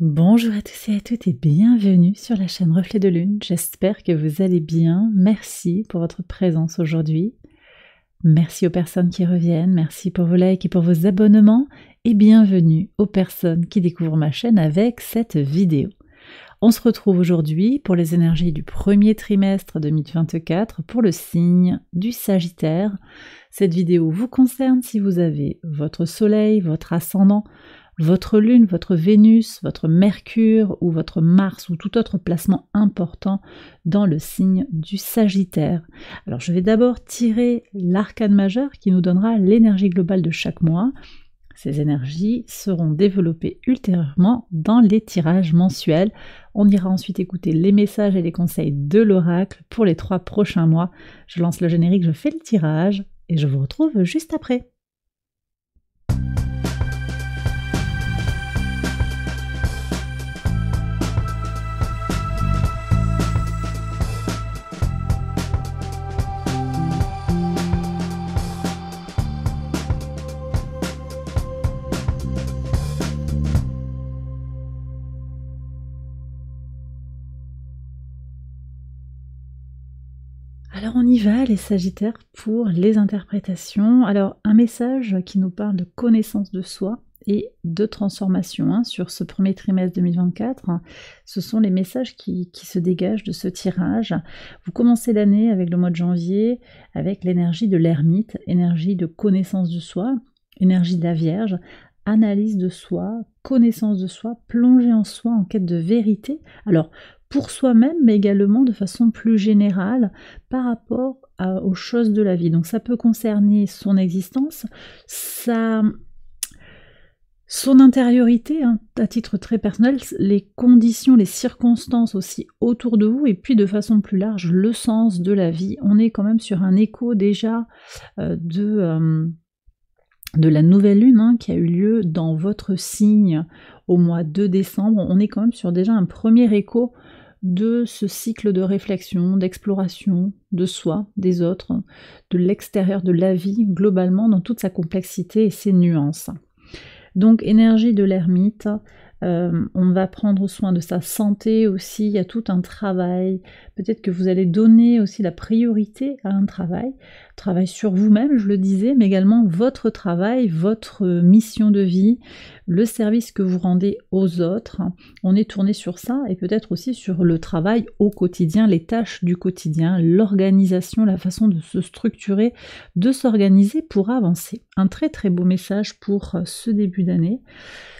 Bonjour à tous et à toutes et bienvenue sur la chaîne Reflet de Lune. J'espère que vous allez bien. Merci pour votre présence aujourd'hui. Merci aux personnes qui reviennent, merci pour vos likes et pour vos abonnements et bienvenue aux personnes qui découvrent ma chaîne avec cette vidéo. On se retrouve aujourd'hui pour les énergies du premier trimestre 2024 pour le signe du Sagittaire. Cette vidéo vous concerne si vous avez votre soleil, votre ascendant, votre Lune, votre Vénus, votre Mercure ou votre Mars ou tout autre placement important dans le signe du Sagittaire. Alors je vais d'abord tirer l'arcane majeur qui nous donnera l'énergie globale de chaque mois. Ces énergies seront développées ultérieurement dans les tirages mensuels. On ira ensuite écouter les messages et les conseils de l'oracle pour les trois prochains mois. Je lance le générique, je fais le tirage et je vous retrouve juste après. va et Sagittaire pour les interprétations. Alors, un message qui nous parle de connaissance de soi et de transformation hein, sur ce premier trimestre 2024. ce sont les messages qui, se dégagent de ce tirage. Vous commencez l'année avec le mois de janvier, avec l'énergie de l'ermite, énergie de connaissance de soi, énergie de la Vierge, analyse de soi, connaissance de soi, plongée en soi en quête de vérité. Alors, pour soi-même, mais également de façon plus générale par rapport aux choses de la vie. Donc ça peut concerner son existence, sa, son intériorité hein, à titre très personnel, les conditions, les circonstances aussi autour de vous, et puis de façon plus large, le sens de la vie. On est quand même sur un écho déjà euh, de... Euh, de la nouvelle lune hein, qui a eu lieu dans votre signe au mois de décembre, on est quand même sur déjà un premier écho de ce cycle de réflexion, d'exploration de soi, des autres, de l'extérieur, de la vie, globalement, dans toute sa complexité et ses nuances. Donc énergie de l'ermite, euh, on va prendre soin de sa santé aussi, il y a tout un travail. Peut-être que vous allez donner aussi la priorité à un travail. Travail sur vous-même, je le disais, mais également votre travail, votre mission de vie, le service que vous rendez aux autres. On est tourné sur ça et peut-être aussi sur le travail au quotidien, les tâches du quotidien, l'organisation, la façon de se structurer, de s'organiser pour avancer. Un très très beau message pour ce début d'année.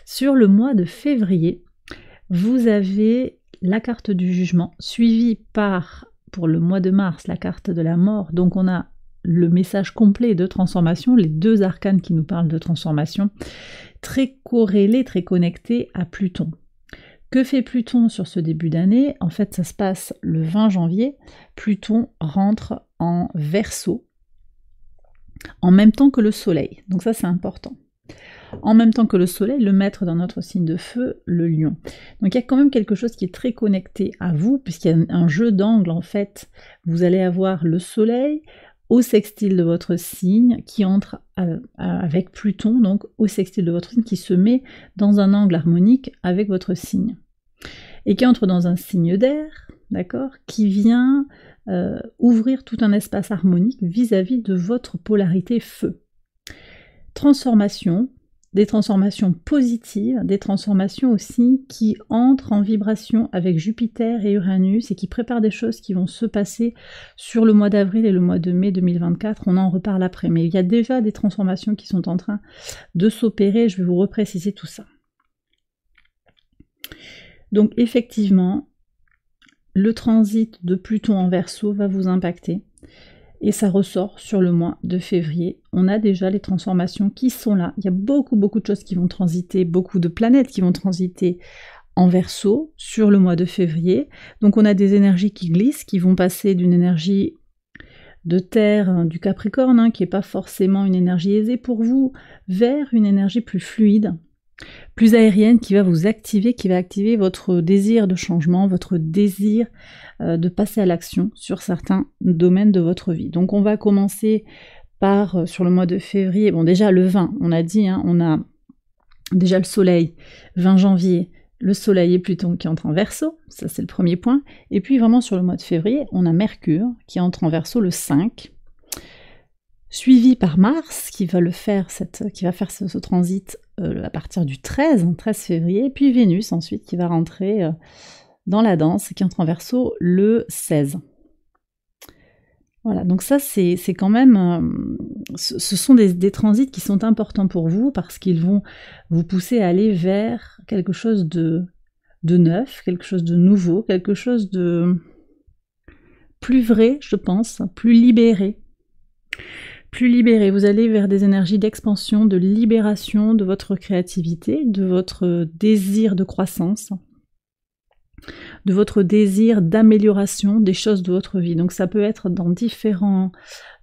Sur le mois de février, février, vous avez la carte du jugement suivie par, pour le mois de mars, la carte de la mort. Donc on a le message complet de transformation, les deux arcanes qui nous parlent de transformation, très corrélés, très connectés à Pluton. Que fait Pluton sur ce début d'année En fait, ça se passe le 20 janvier. Pluton rentre en verso en même temps que le Soleil. Donc ça, c'est important en même temps que le soleil, le maître dans notre signe de feu, le lion. Donc il y a quand même quelque chose qui est très connecté à vous, puisqu'il y a un jeu d'angle en fait. Vous allez avoir le soleil au sextile de votre signe qui entre avec Pluton, donc au sextile de votre signe qui se met dans un angle harmonique avec votre signe. Et qui entre dans un signe d'air, d'accord, qui vient euh, ouvrir tout un espace harmonique vis à -vis de votre polarité feu. Transformation, des transformations positives, des transformations aussi qui entrent en vibration avec Jupiter et Uranus et qui préparent des choses qui vont se passer sur le mois d'avril et le mois de mai 2024. On en reparle après, mais il y a déjà des transformations qui sont en train de s'opérer. Je vais vous repréciser tout ça. Donc effectivement, le transit de Pluton en verso va vous impacter et ça ressort sur le mois de février. On a déjà les transformations qui sont là. Il y a beaucoup, beaucoup de choses qui vont transiter, beaucoup de planètes qui vont transiter en verso sur le mois de février. Donc on a des énergies qui glissent, qui vont passer d'une énergie de terre hein, du Capricorne, hein, qui n'est pas forcément une énergie aisée pour vous, vers une énergie plus fluide, plus aérienne qui va vous activer, qui va activer votre désir de changement, votre désir euh, de passer à l'action sur certains domaines de votre vie. Donc on va commencer par euh, sur le mois de février, bon déjà le 20, on a dit, hein, on a déjà le soleil, 20 janvier, le soleil et Pluton qui entre en verso, ça c'est le premier point. Et puis vraiment sur le mois de février, on a Mercure qui entre en verso le 5, suivi par Mars qui va le faire cette, qui va faire ce, ce transit euh, à partir du 13, 13 hein, février, puis Vénus ensuite qui va rentrer euh, dans la danse, qui entre en verso le 16. Voilà, donc ça c'est quand même, euh, ce, sont des, transits qui sont importants pour vous parce qu'ils vont vous pousser à aller vers quelque chose de, de neuf, quelque chose de nouveau, quelque chose de plus vrai, je pense, plus libéré plus libéré, vous allez vers des énergies d'expansion, de libération de votre créativité, de votre désir de croissance de votre désir d'amélioration des choses de votre vie. Donc ça peut être dans différents,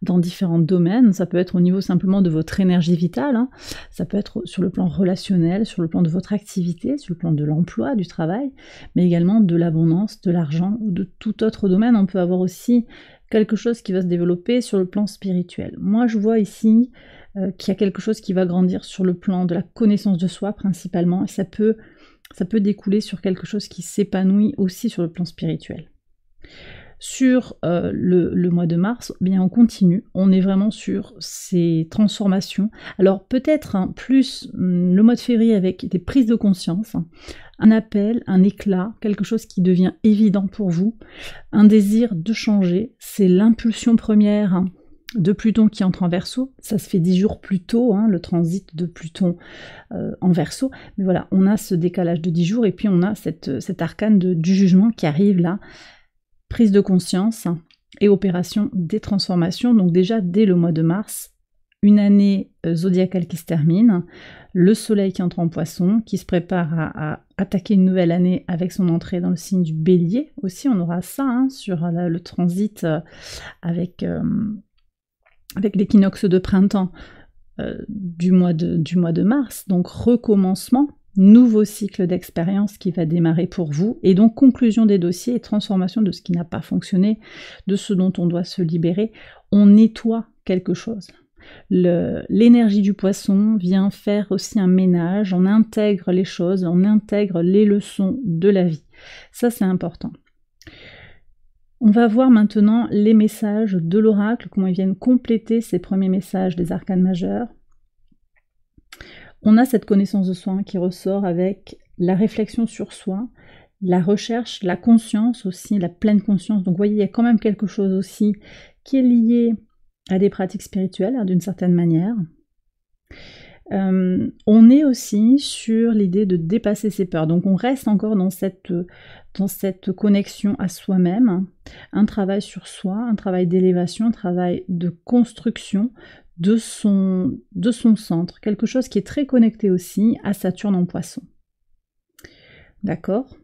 dans différents domaines, ça peut être au niveau simplement de votre énergie vitale, hein. ça peut être sur le plan relationnel, sur le plan de votre activité, sur le plan de l'emploi, du travail, mais également de l'abondance, de l'argent ou de tout autre domaine. On peut avoir aussi quelque chose qui va se développer sur le plan spirituel. Moi je vois ici euh, qu'il y a quelque chose qui va grandir sur le plan de la connaissance de soi principalement, et ça peut ça peut découler sur quelque chose qui s'épanouit aussi sur le plan spirituel. Sur euh, le, mois de mars, bien on continue, on est vraiment sur ces transformations. Alors peut-être hein, plus mm, le mois de février avec des prises de conscience, hein, un appel, un éclat, quelque chose qui devient évident pour vous, un désir de changer, c'est l'impulsion première. Hein de Pluton qui entre en verso, ça se fait dix jours plus tôt, hein, le transit de Pluton euh, en verso, mais voilà, on a ce décalage de dix jours et puis on a cette, arcane du jugement qui arrive là, prise de conscience et opération des transformations, donc déjà dès le mois de mars, une année euh, zodiacale qui se termine, le soleil qui entre en poisson, qui se prépare à, attaquer une nouvelle année avec son entrée dans le signe du bélier aussi, on aura ça hein, sur le, transit euh, avec avec l'équinoxe de printemps euh, du, mois de, du mois de mars, donc recommencement, nouveau cycle d'expérience qui va démarrer pour vous, et donc conclusion des dossiers et transformation de ce qui n'a pas fonctionné, de ce dont on doit se libérer. On nettoie quelque chose. L'énergie du poisson vient faire aussi un ménage, on intègre les choses, on intègre les leçons de la vie. Ça, c'est important. On va voir maintenant les messages de l'oracle, comment ils viennent compléter ces premiers messages des arcanes majeurs. On a cette connaissance de soi qui ressort avec la réflexion sur soi, la recherche, la conscience aussi, la pleine conscience. Donc vous voyez, il y a quand même quelque chose aussi qui est lié à des pratiques spirituelles hein, d'une certaine manière. Euh, on est aussi sur l'idée de dépasser ses peurs. Donc on reste encore dans cette, dans cette connexion à soi-même, un travail sur soi, un travail d'élévation, un travail de construction de son, de son centre, quelque chose qui est très connecté aussi à Saturne en poisson. D'accord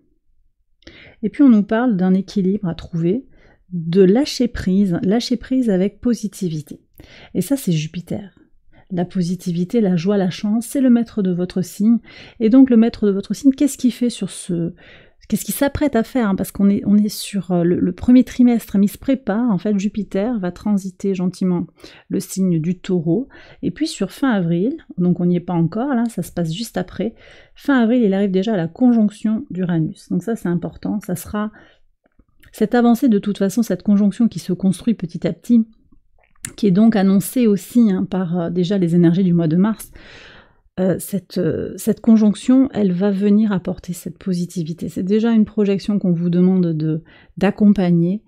Et puis on nous parle d'un équilibre à trouver, de lâcher prise, lâcher prise avec positivité. Et ça c'est Jupiter. La positivité, la joie, la chance, c'est le maître de votre signe. Et donc le maître de votre signe, qu'est-ce qu'il fait sur ce... Qu'est-ce qu'il s'apprête à faire hein, Parce qu'on est, on est sur euh, le, le, premier trimestre, mais il se prépare. En fait, Jupiter va transiter gentiment le signe du taureau. Et puis sur fin avril, donc on n'y est pas encore, là, ça se passe juste après. Fin avril, il arrive déjà à la conjonction d'Uranus. Donc ça, c'est important. Ça sera cette avancée, de toute façon, cette conjonction qui se construit petit à petit, qui est donc annoncée aussi hein, par euh, déjà les énergies du mois de mars, euh, cette, euh, cette, conjonction, elle va venir apporter cette positivité. C'est déjà une projection qu'on vous demande de, d'accompagner.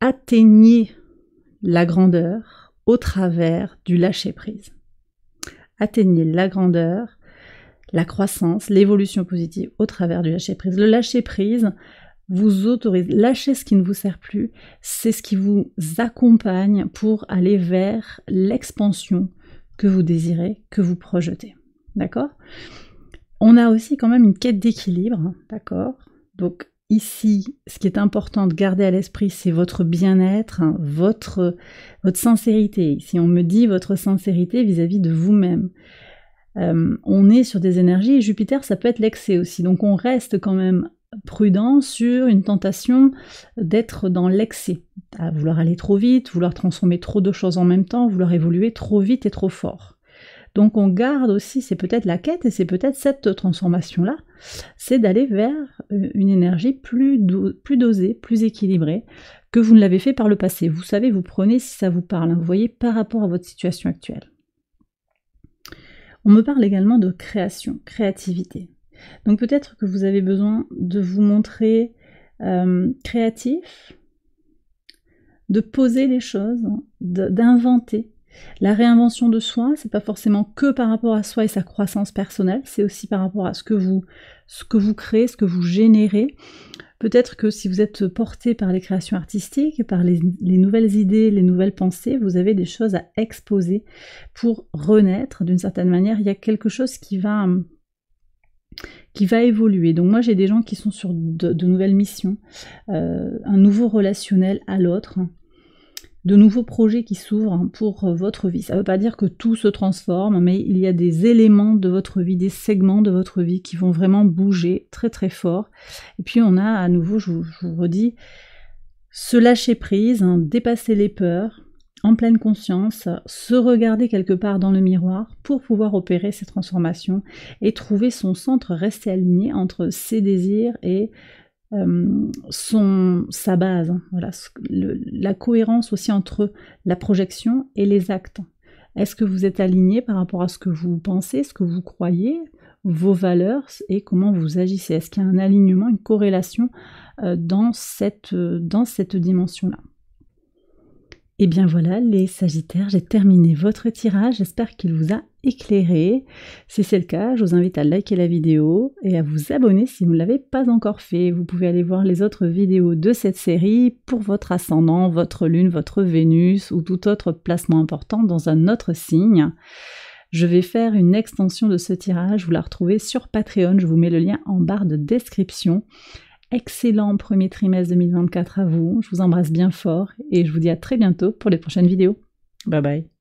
atteignez la grandeur au travers du lâcher-prise. Atteignez la grandeur, la croissance, l'évolution positive au travers du lâcher-prise. Le lâcher-prise, vous autorisez, lâchez ce qui ne vous sert plus, c'est ce qui vous accompagne pour aller vers l'expansion que vous désirez, que vous projetez. D'accord On a aussi quand même une quête d'équilibre, d'accord Donc ici, ce qui est important de garder à l'esprit, c'est votre bien-être, hein, votre, votre sincérité. Si on me dit votre sincérité vis-à-vis de vous-même. Euh, on est sur des énergies Jupiter, ça peut être l'excès aussi. Donc on reste quand même prudent sur une tentation d'être dans l'excès, à vouloir aller trop vite, vouloir transformer trop de choses en même temps, vouloir évoluer trop vite et trop fort. Donc on garde aussi, c'est peut-être la quête et c'est peut-être cette transformation-là, c'est d'aller vers une énergie plus, dosée, plus équilibrée que vous ne l'avez fait par le passé. Vous savez, vous prenez si ça vous parle, hein, vous voyez par rapport à votre situation actuelle. On me parle également de création, créativité. Donc peut-être que vous avez besoin de vous montrer euh, créatif, de poser des choses, d'inventer. La réinvention de soi, c'est pas forcément que par rapport à soi et sa croissance personnelle, c'est aussi par rapport à ce que vous, ce que vous créez, ce que vous générez. Peut-être que si vous êtes porté par les créations artistiques, par les, nouvelles idées, les nouvelles pensées, vous avez des choses à exposer pour renaître d'une certaine manière. Il y a quelque chose qui va qui va évoluer. Donc moi j'ai des gens qui sont sur de, nouvelles missions, euh, un nouveau relationnel à l'autre, de nouveaux projets qui s'ouvrent pour euh, votre vie. Ça ne veut pas dire que tout se transforme, mais il y a des éléments de votre vie, des segments de votre vie qui vont vraiment bouger très très fort. Et puis on a à nouveau, je vous, redis, se lâcher prise, hein, dépasser les peurs, en pleine conscience, se regarder quelque part dans le miroir pour pouvoir opérer ces transformations et trouver son centre, rester aligné entre ses désirs et euh, son, sa base. Hein. Voilà, la cohérence aussi entre la projection et les actes. Est-ce que vous êtes aligné par rapport à ce que vous pensez, ce que vous croyez, vos valeurs et comment vous agissez Est-ce qu'il y a un alignement, une corrélation euh, dans cette, euh, dans cette dimension-là et eh bien voilà, les Sagittaires, j'ai terminé votre tirage. J'espère qu'il vous a éclairé. Si c'est le cas, je vous invite à liker la vidéo et à vous abonner si vous ne l'avez pas encore fait. Vous pouvez aller voir les autres vidéos de cette série pour votre ascendant, votre lune, votre Vénus ou tout autre placement important dans un autre signe. Je vais faire une extension de ce tirage. Vous la retrouvez sur Patreon. Je vous mets le lien en barre de description excellent premier trimestre 2024 à vous. Je vous embrasse bien fort et je vous dis à très bientôt pour les prochaines vidéos. Bye bye.